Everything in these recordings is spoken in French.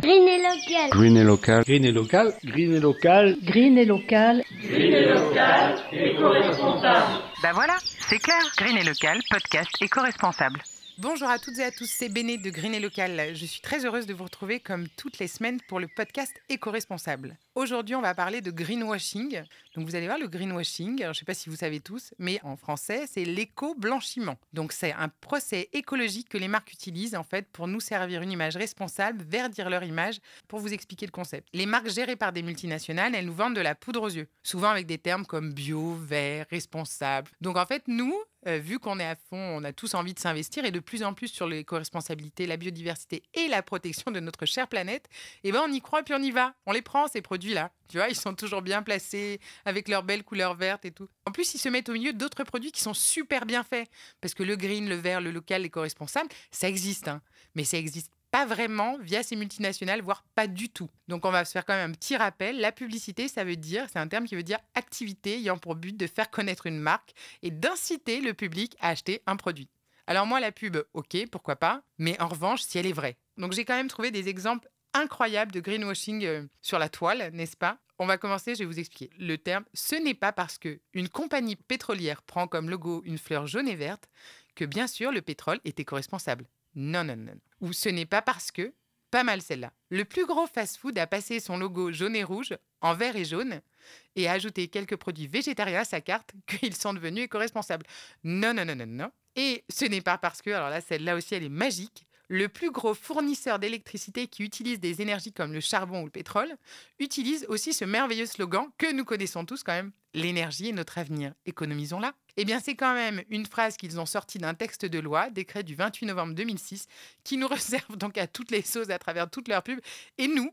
Green et local. Green et local. Green et local. Green et local. Green et local. et local. Éco-responsable. Ben voilà, c'est clair. Green et local, podcast éco-responsable. Bonjour à toutes et à tous, c'est Béné de Green et local. Je suis très heureuse de vous retrouver comme toutes les semaines pour le podcast éco-responsable. Aujourd'hui, on va parler de greenwashing. Donc, vous allez voir, le greenwashing, je ne sais pas si vous savez tous, mais en français, c'est l'éco-blanchiment. Donc, c'est un procès écologique que les marques utilisent, en fait, pour nous servir une image responsable, verdir leur image, pour vous expliquer le concept. Les marques gérées par des multinationales, elles nous vendent de la poudre aux yeux, souvent avec des termes comme bio, vert, responsable. Donc, en fait, nous, euh, vu qu'on est à fond, on a tous envie de s'investir et de plus en plus sur l'éco-responsabilité, la biodiversité et la protection de notre chère planète, eh ben, on y croit puis on y va. On les prend, ces produits là Tu vois, ils sont toujours bien placés, avec leurs belles couleurs vertes et tout. En plus, ils se mettent au milieu d'autres produits qui sont super bien faits. Parce que le green, le vert, le local, l'éco-responsable, ça existe. Hein. Mais ça existe pas vraiment via ces multinationales, voire pas du tout. Donc on va se faire quand même un petit rappel. La publicité, ça veut dire, c'est un terme qui veut dire activité ayant pour but de faire connaître une marque et d'inciter le public à acheter un produit. Alors moi, la pub, ok, pourquoi pas, mais en revanche, si elle est vraie. Donc j'ai quand même trouvé des exemples incroyable de greenwashing euh, sur la toile, n'est-ce pas on va commencer, je vais vous expliquer. Le terme ce n'est pas parce que une compagnie pétrolière prend comme logo une fleur jaune et verte que bien sûr le pétrole est éco Non, non, non. Ou ce n'est pas parce que pas mal celle-là. Le plus gros fast-food a passé son logo jaune et rouge en vert et jaune et a ajouté quelques produits végétariens à sa carte qu'ils sont devenus éco Non, non, non, non, non. Et ce n'est pas parce que, alors là, celle-là aussi, elle est magique, le plus gros fournisseur d'électricité qui utilise des énergies comme le charbon ou le pétrole, utilise aussi ce merveilleux slogan que nous connaissons tous quand même, l'énergie est notre avenir, économisons-la. Eh bien c'est quand même une phrase qu'ils ont sortie d'un texte de loi, décret du 28 novembre 2006, qui nous réserve donc à toutes les sauces à travers toutes leurs pubs, et nous,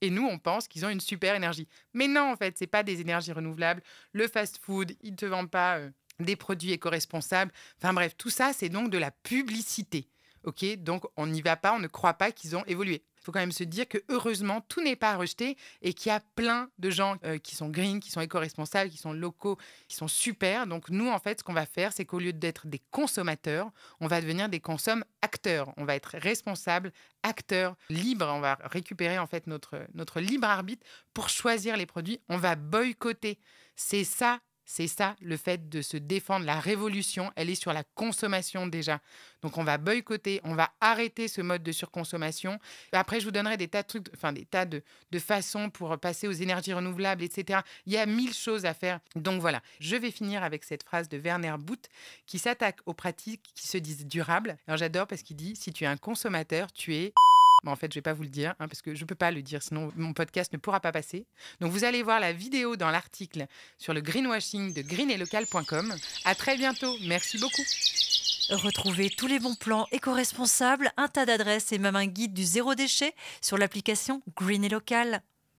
et nous, on pense qu'ils ont une super énergie. Mais non, en fait, ce n'est pas des énergies renouvelables. Le fast-food, ne te vendent pas euh, des produits éco-responsables. Enfin bref, tout ça, c'est donc de la publicité. Ok, donc on n'y va pas, on ne croit pas qu'ils ont évolué. Il faut quand même se dire que heureusement, tout n'est pas rejeté et qu'il y a plein de gens euh, qui sont green, qui sont éco-responsables, qui sont locaux, qui sont super. Donc nous, en fait, ce qu'on va faire, c'est qu'au lieu d'être des consommateurs, on va devenir des consommateurs. acteurs. On va être responsables, acteurs, libres. On va récupérer en fait notre, notre libre arbitre pour choisir les produits. On va boycotter. C'est ça c'est ça, le fait de se défendre. La révolution, elle est sur la consommation déjà. Donc on va boycotter, on va arrêter ce mode de surconsommation. Après, je vous donnerai des tas de trucs, enfin des tas de, de façons pour passer aux énergies renouvelables, etc. Il y a mille choses à faire. Donc voilà, je vais finir avec cette phrase de Werner Booth qui s'attaque aux pratiques qui se disent durables. Alors j'adore parce qu'il dit, si tu es un consommateur, tu es en fait, je ne vais pas vous le dire hein, parce que je ne peux pas le dire, sinon mon podcast ne pourra pas passer. Donc vous allez voir la vidéo dans l'article sur le greenwashing de greenetlocal.com. À très bientôt. Merci beaucoup. Retrouvez tous les bons plans éco-responsables, un tas d'adresses et même un guide du zéro déchet sur l'application Green et Local.